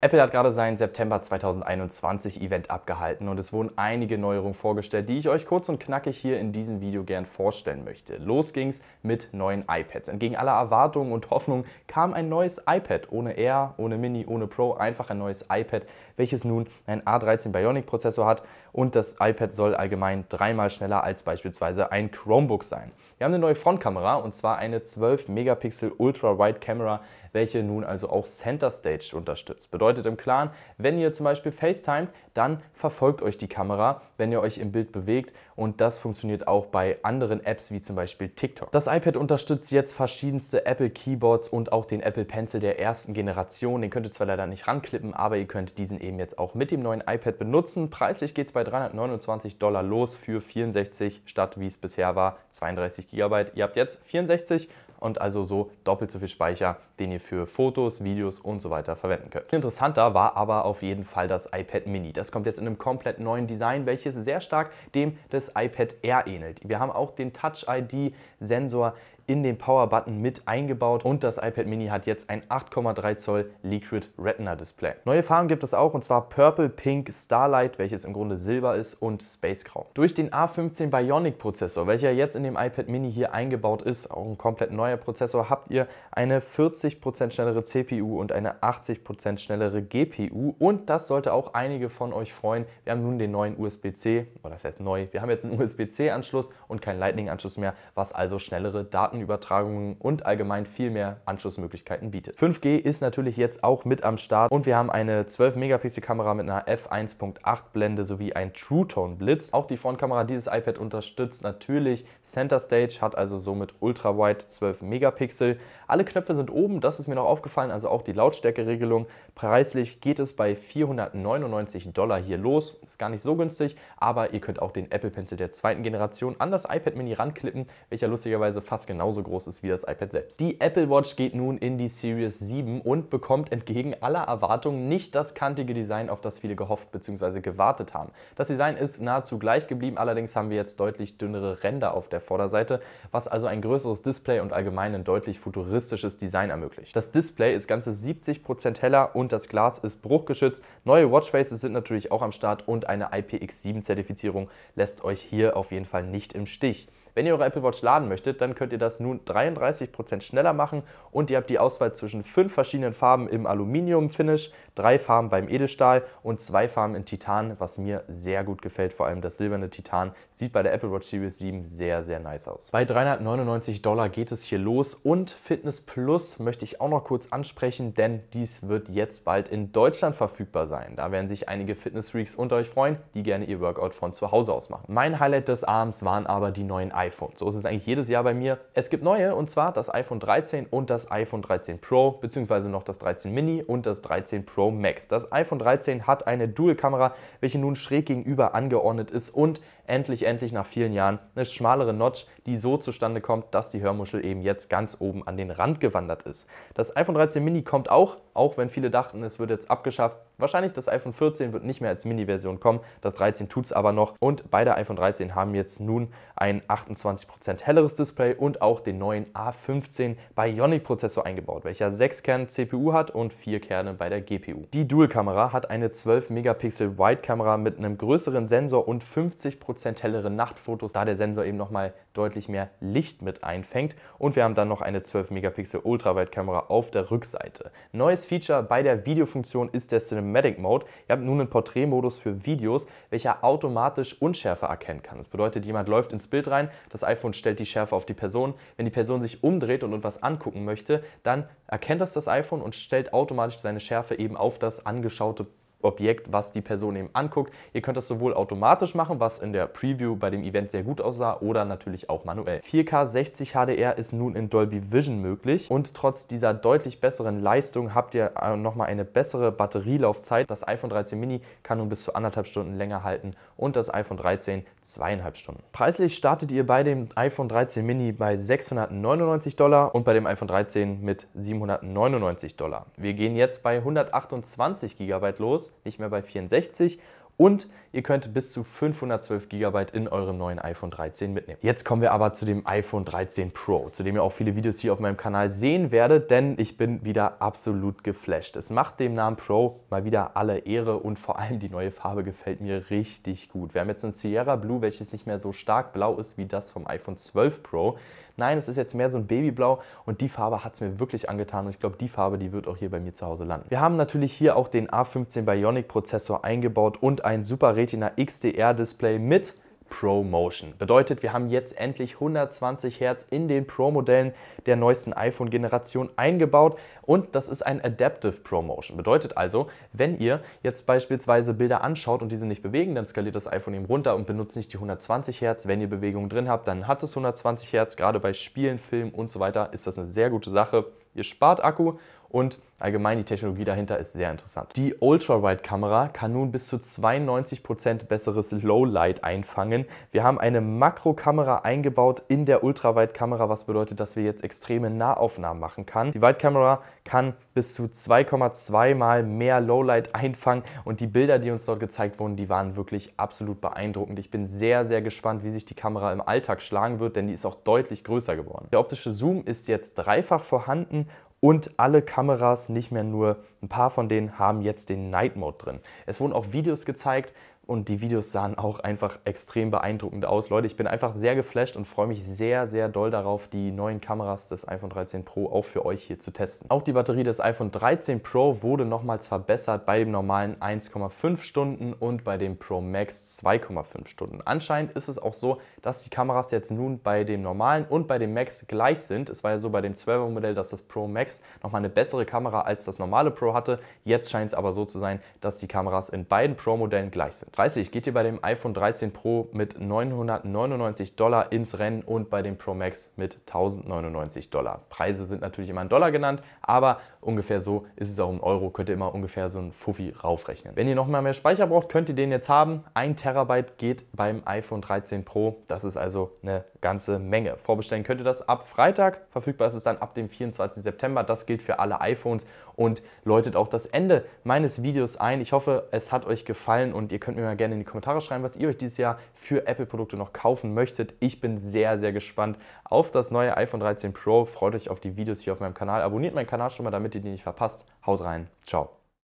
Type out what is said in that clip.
Apple hat gerade sein September 2021 Event abgehalten und es wurden einige Neuerungen vorgestellt, die ich euch kurz und knackig hier in diesem Video gern vorstellen möchte. Los ging's mit neuen iPads. Entgegen aller Erwartungen und Hoffnungen kam ein neues iPad ohne Air, ohne Mini, ohne Pro, einfach ein neues iPad, welches nun einen A13 Bionic Prozessor hat und das iPad soll allgemein dreimal schneller als beispielsweise ein Chromebook sein. Wir haben eine neue Frontkamera und zwar eine 12 Megapixel Ultra Wide Kamera, welche nun also auch Center Stage unterstützt. Bedeutet im Klaren, wenn ihr zum Beispiel FaceTimet, dann verfolgt euch die Kamera, wenn ihr euch im Bild bewegt und das funktioniert auch bei anderen Apps wie zum Beispiel TikTok. Das iPad unterstützt jetzt verschiedenste Apple Keyboards und auch den Apple Pencil der ersten Generation. Den könnt ihr zwar leider nicht ranklippen, aber ihr könnt diesen eben jetzt auch mit dem neuen iPad benutzen. Preislich geht es bei 329 Dollar los für 64 statt wie es bisher war 32 GB. Ihr habt jetzt 64 und also so doppelt so viel Speicher, den ihr für Fotos, Videos und so weiter verwenden könnt. Interessanter war aber auf jeden Fall das iPad Mini. Das kommt jetzt in einem komplett neuen Design, welches sehr stark dem des iPad Air ähnelt. Wir haben auch den Touch-ID-Sensor in den Power Button mit eingebaut und das iPad Mini hat jetzt ein 8,3 Zoll Liquid Retina Display. Neue Farben gibt es auch und zwar Purple, Pink, Starlight, welches im Grunde Silber ist und Space Grau. Durch den A15 Bionic Prozessor, welcher jetzt in dem iPad Mini hier eingebaut ist, auch ein komplett neuer Prozessor, habt ihr eine 40% schnellere CPU und eine 80% schnellere GPU und das sollte auch einige von euch freuen. Wir haben nun den neuen USB-C, oder das heißt neu, wir haben jetzt einen USB-C-Anschluss und keinen Lightning-Anschluss mehr, was also schnellere Daten Datenübertragungen und allgemein viel mehr Anschlussmöglichkeiten bietet. 5G ist natürlich jetzt auch mit am Start und wir haben eine 12-Megapixel-Kamera mit einer f1.8-Blende sowie ein True-Tone-Blitz. Auch die Frontkamera dieses iPad unterstützt natürlich Center Stage, hat also somit Ultra-Wide 12 Megapixel. Alle Knöpfe sind oben, das ist mir noch aufgefallen, also auch die Lautstärkeregelung. Preislich geht es bei 499 Dollar hier los, ist gar nicht so günstig, aber ihr könnt auch den Apple Pencil der zweiten Generation an das iPad Mini ranklippen, welcher lustigerweise fast genau genauso groß ist wie das iPad selbst. Die Apple Watch geht nun in die Series 7 und bekommt entgegen aller Erwartungen nicht das kantige Design, auf das viele gehofft bzw. gewartet haben. Das Design ist nahezu gleich geblieben, allerdings haben wir jetzt deutlich dünnere Ränder auf der Vorderseite, was also ein größeres Display und allgemein ein deutlich futuristisches Design ermöglicht. Das Display ist ganze 70% Prozent heller und das Glas ist bruchgeschützt. Neue Watchfaces sind natürlich auch am Start und eine IPX7-Zertifizierung lässt euch hier auf jeden Fall nicht im Stich. Wenn ihr eure Apple Watch laden möchtet, dann könnt ihr das nun 33% schneller machen und ihr habt die Auswahl zwischen fünf verschiedenen Farben im Aluminium-Finish, drei Farben beim Edelstahl und zwei Farben in Titan, was mir sehr gut gefällt. Vor allem das silberne Titan sieht bei der Apple Watch Series 7 sehr, sehr nice aus. Bei 399 Dollar geht es hier los und Fitness Plus möchte ich auch noch kurz ansprechen, denn dies wird jetzt bald in Deutschland verfügbar sein. Da werden sich einige Fitness-Freaks unter euch freuen, die gerne ihr Workout von zu Hause aus machen. Mein Highlight des Abends waren aber die neuen iPhones iPhone. So ist es eigentlich jedes Jahr bei mir. Es gibt neue und zwar das iPhone 13 und das iPhone 13 Pro, beziehungsweise noch das 13 Mini und das 13 Pro Max. Das iPhone 13 hat eine Dual-Kamera, welche nun schräg gegenüber angeordnet ist und endlich, endlich nach vielen Jahren eine schmalere Notch, die so zustande kommt, dass die Hörmuschel eben jetzt ganz oben an den Rand gewandert ist. Das iPhone 13 Mini kommt auch, auch wenn viele dachten, es wird jetzt abgeschafft. Wahrscheinlich das iPhone 14 wird nicht mehr als Mini-Version kommen, das 13 tut es aber noch und beide iPhone 13 haben jetzt nun ein 28% helleres Display und auch den neuen A15 Bionic-Prozessor eingebaut, welcher 6 Kern CPU hat und 4 Kerne bei der GPU. Die Dual-Kamera hat eine 12 Megapixel Wide-Kamera mit einem größeren Sensor und 50% Prozent hellere Nachtfotos, da der Sensor eben nochmal deutlich mehr Licht mit einfängt. Und wir haben dann noch eine 12 Megapixel Ultraweitkamera auf der Rückseite. Neues Feature bei der Videofunktion ist der Cinematic Mode. Ihr habt nun einen Porträtmodus für Videos, welcher automatisch Unschärfe erkennen kann. Das bedeutet, jemand läuft ins Bild rein, das iPhone stellt die Schärfe auf die Person. Wenn die Person sich umdreht und etwas angucken möchte, dann erkennt das das iPhone und stellt automatisch seine Schärfe eben auf das angeschaute Objekt, was die Person eben anguckt. Ihr könnt das sowohl automatisch machen, was in der Preview bei dem Event sehr gut aussah, oder natürlich auch manuell. 4K 60 HDR ist nun in Dolby Vision möglich und trotz dieser deutlich besseren Leistung habt ihr äh, nochmal eine bessere Batterielaufzeit. Das iPhone 13 Mini kann nun bis zu anderthalb Stunden länger halten und das iPhone 13 zweieinhalb Stunden. Preislich startet ihr bei dem iPhone 13 Mini bei 699 Dollar und bei dem iPhone 13 mit 799 Dollar. Wir gehen jetzt bei 128 GB los nicht mehr bei 64 und Ihr könnt bis zu 512 GB in eurem neuen iPhone 13 mitnehmen. Jetzt kommen wir aber zu dem iPhone 13 Pro, zu dem ihr auch viele Videos hier auf meinem Kanal sehen werdet, denn ich bin wieder absolut geflasht. Es macht dem Namen Pro mal wieder alle Ehre und vor allem die neue Farbe gefällt mir richtig gut. Wir haben jetzt ein Sierra Blue, welches nicht mehr so stark blau ist wie das vom iPhone 12 Pro. Nein, es ist jetzt mehr so ein Babyblau und die Farbe hat es mir wirklich angetan und ich glaube, die Farbe, die wird auch hier bei mir zu Hause landen. Wir haben natürlich hier auch den A15 Bionic Prozessor eingebaut und ein super Retina XDR Display mit ProMotion. Bedeutet, wir haben jetzt endlich 120 Hertz in den Pro-Modellen der neuesten iPhone-Generation eingebaut und das ist ein Adaptive ProMotion. Bedeutet also, wenn ihr jetzt beispielsweise Bilder anschaut und diese nicht bewegen, dann skaliert das iPhone eben runter und benutzt nicht die 120 Hertz. Wenn ihr Bewegungen drin habt, dann hat es 120 Hertz. Gerade bei Spielen, Filmen und so weiter ist das eine sehr gute Sache. Ihr spart Akku und allgemein die Technologie dahinter ist sehr interessant. Die Ultrawide-Kamera kann nun bis zu 92% Prozent besseres Lowlight einfangen. Wir haben eine Makro-Kamera eingebaut in der Ultrawide-Kamera, was bedeutet, dass wir jetzt extreme Nahaufnahmen machen können. Die Wide-Kamera kann bis zu 2,2 mal mehr Lowlight einfangen und die Bilder, die uns dort gezeigt wurden, die waren wirklich absolut beeindruckend. Ich bin sehr, sehr gespannt, wie sich die Kamera im Alltag schlagen wird, denn die ist auch deutlich größer geworden. Der optische Zoom ist jetzt dreifach vorhanden und alle Kameras, nicht mehr nur ein paar von denen, haben jetzt den Night Mode drin. Es wurden auch Videos gezeigt, und die Videos sahen auch einfach extrem beeindruckend aus. Leute, ich bin einfach sehr geflasht und freue mich sehr, sehr doll darauf, die neuen Kameras des iPhone 13 Pro auch für euch hier zu testen. Auch die Batterie des iPhone 13 Pro wurde nochmals verbessert bei dem normalen 1,5 Stunden und bei dem Pro Max 2,5 Stunden. Anscheinend ist es auch so, dass die Kameras jetzt nun bei dem normalen und bei dem Max gleich sind. Es war ja so bei dem 12er Modell, dass das Pro Max nochmal eine bessere Kamera als das normale Pro hatte. Jetzt scheint es aber so zu sein, dass die Kameras in beiden Pro Modellen gleich sind. Preislich geht ihr bei dem iPhone 13 Pro mit 999 Dollar ins Rennen und bei dem Pro Max mit 1099 Dollar. Preise sind natürlich immer in Dollar genannt, aber ungefähr so ist es auch im Euro, könnt ihr immer ungefähr so ein Fuffi raufrechnen. Wenn ihr noch mal mehr Speicher braucht, könnt ihr den jetzt haben. Ein Terabyte geht beim iPhone 13 Pro. Das ist also eine ganze Menge. Vorbestellen könnt ihr das ab Freitag. Verfügbar ist es dann ab dem 24. September. Das gilt für alle iPhones und läutet auch das Ende meines Videos ein. Ich hoffe, es hat euch gefallen und ihr könnt mir mal gerne in die Kommentare schreiben, was ihr euch dieses Jahr für Apple-Produkte noch kaufen möchtet. Ich bin sehr, sehr gespannt auf das neue iPhone 13 Pro. Freut euch auf die Videos hier auf meinem Kanal. Abonniert meinen Kanal schon mal, damit ihr die nicht verpasst. Haut rein. Ciao.